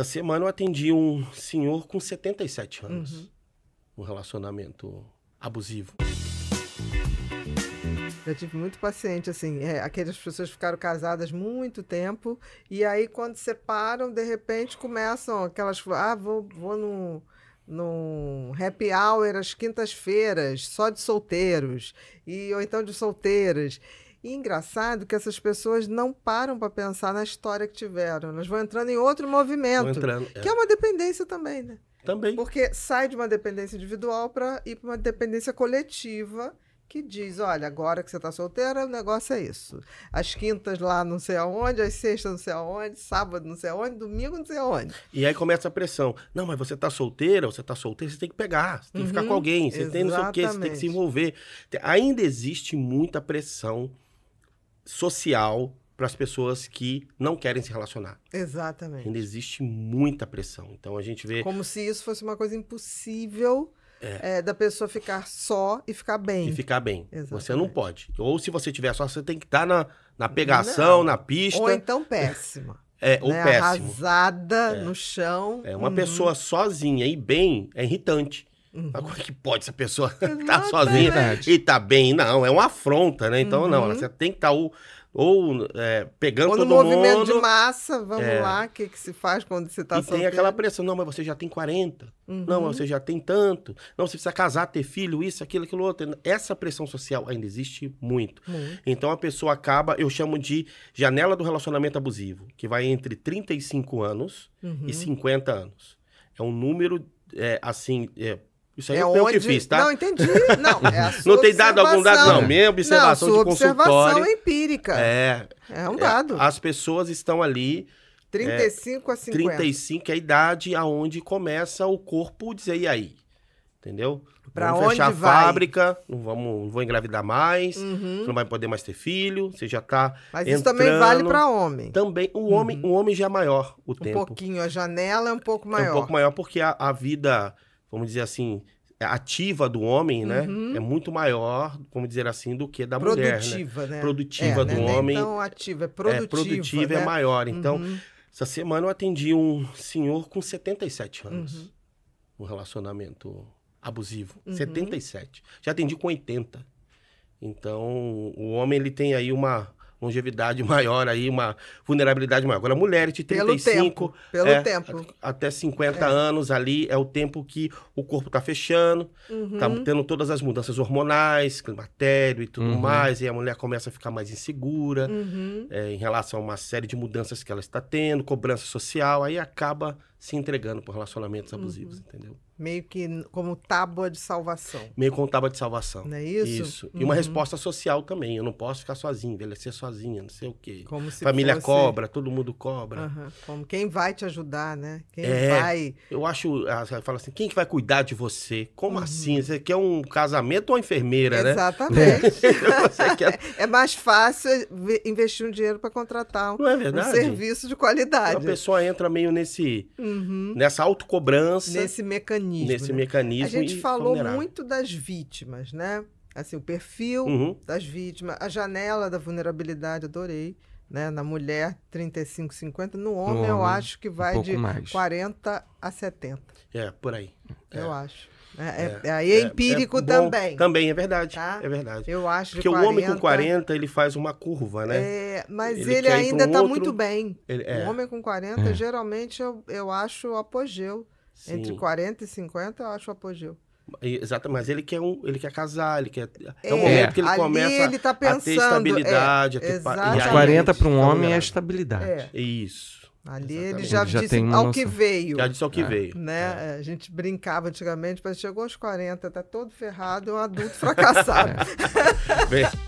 Essa semana eu atendi um senhor com 77 uhum. anos. Uhum. Um relacionamento abusivo. Eu tive muito paciente, assim, é, aquelas pessoas ficaram casadas muito tempo e aí quando separam, de repente começam aquelas, ah, vou, vou num, no happy hour às quintas-feiras, só de solteiros, e ou então de solteiras. E engraçado que essas pessoas não param para pensar na história que tiveram. Elas vão entrando em outro movimento, entrando, é. que é uma dependência também, né? Também. Porque sai de uma dependência individual para ir para uma dependência coletiva que diz, olha, agora que você está solteira, o negócio é isso. As quintas lá não sei aonde, as sextas não sei aonde, sábado não sei aonde, domingo não sei aonde. E aí começa a pressão. Não, mas você está solteira, você está solteira, você tem que pegar, você tem que uhum, ficar com alguém, você exatamente. tem não sei o quê, você tem que se envolver. Ainda existe muita pressão social para as pessoas que não querem se relacionar. Exatamente. Ainda existe muita pressão. Então a gente vê. Como se isso fosse uma coisa impossível. É. É, da pessoa ficar só e ficar bem. E ficar bem. Exatamente. Você não pode. Ou se você tiver só, você tem que estar tá na, na pegação, não. na pista. Ou então péssima. É, ou né? péssimo. Arrasada é. no chão. É, uma uhum. pessoa sozinha e bem é irritante. Uhum. Como é que pode essa pessoa tá sozinha e tá bem? Não, é uma afronta, né? Então, uhum. não, você tem que estar tá ou é, pegando ou todo mundo... Ou no movimento de massa, vamos é. lá, o que, que se faz quando você está solteiro? E tem aquela pressão, não, mas você já tem 40, uhum. não, mas você já tem tanto, não, você precisa casar, ter filho, isso, aquilo, aquilo outro. Essa pressão social ainda existe muito. Uhum. Então a pessoa acaba, eu chamo de janela do relacionamento abusivo, que vai entre 35 anos uhum. e 50 anos. É um número, é, assim, é, isso aí é onde... eu que fiz, tá? Não, entendi. Não, é não tem dado algum dado, não. Minha observação não, é sua de consultório. observação empírica. É. É um dado. É, as pessoas estão ali... 35 é, a 50. 35 é a idade aonde começa o corpo dizer, e aí? Entendeu? Pra vamos fechar a vai? fábrica, não, vamos, não vou engravidar mais, uhum. não vai poder mais ter filho, você já tá. Mas entrando. isso também vale para homem. Também. O homem, uhum. o homem já é maior o um tempo. Um pouquinho, a janela é um pouco maior. É um pouco maior, porque a, a vida vamos dizer assim, é ativa do homem, né? Uhum. É muito maior, vamos dizer assim, do que da produtiva, mulher. Né? né? Produtiva, é, do né? homem. Não ativa, é produtiva. É, produtiva é né? é maior. Então, uhum. essa semana eu atendi um senhor com 77 anos. Uhum. Um relacionamento abusivo. Uhum. 77. Já atendi com 80. Então, o homem ele tem aí uma longevidade maior aí, uma vulnerabilidade maior. Agora, mulheres de 35 pelo tempo, pelo é, tempo. até 50 é. anos ali é o tempo que o corpo está fechando, está uhum. tendo todas as mudanças hormonais, climatério e tudo uhum. mais, e a mulher começa a ficar mais insegura uhum. é, em relação a uma série de mudanças que ela está tendo, cobrança social, aí acaba se entregando por relacionamentos uhum. abusivos, uhum. entendeu? Meio que como tábua de salvação. Meio como tábua de salvação. Não é isso? Isso. Uhum. E uma uhum. resposta social também. Eu não posso ficar sozinho, envelhecer sozinha, não sei o quê. Como se Família fosse... cobra, todo mundo cobra. Uhum. Como quem vai te ajudar, né? Quem é, vai. Eu acho, ah, fala assim, quem que vai cuidar de você? Como uhum. assim? Você quer um casamento ou uma enfermeira, Exatamente. né? Exatamente. quer... É mais fácil investir um dinheiro para contratar um, não é verdade? um serviço de qualidade. a pessoa entra meio nesse. Uhum uhum. nessa autocobrança. Nesse mecanismo. Nesse né? mecanismo. A gente falou muito das vítimas, né? Assim, o perfil uhum. das vítimas, a janela da vulnerabilidade, adorei. Né? Na mulher, 35, 50. No homem, no homem eu acho que vai um de mais. 40 a 70. É, por aí. Eu é. acho. Né, é, é, aí é, é, é empírico bom, também. Também, é verdade. Tá? É verdade. Eu acho Porque 40, o homem com 40, ele faz uma curva, né? É, mas ele, ele ainda um tá outro... muito bem. Ele, é. o homem com 40, é. geralmente, eu, eu acho apogeu. Sim. Entre 40 e 50, eu acho apogeu. Exato, mas ele quer, um, ele quer casar, ele quer. É, é o momento que ele começa ele tá pensando, a ter é, estabilidade. É, a ter 40 para um homem é estabilidade. É. Isso. Ali ele já, ele já disse ao noção. que veio. Já disse ao que é. veio. Né? É. é a gente brincava antigamente, mas chegou aos 40, tá todo ferrado, é um adulto fracassado. É.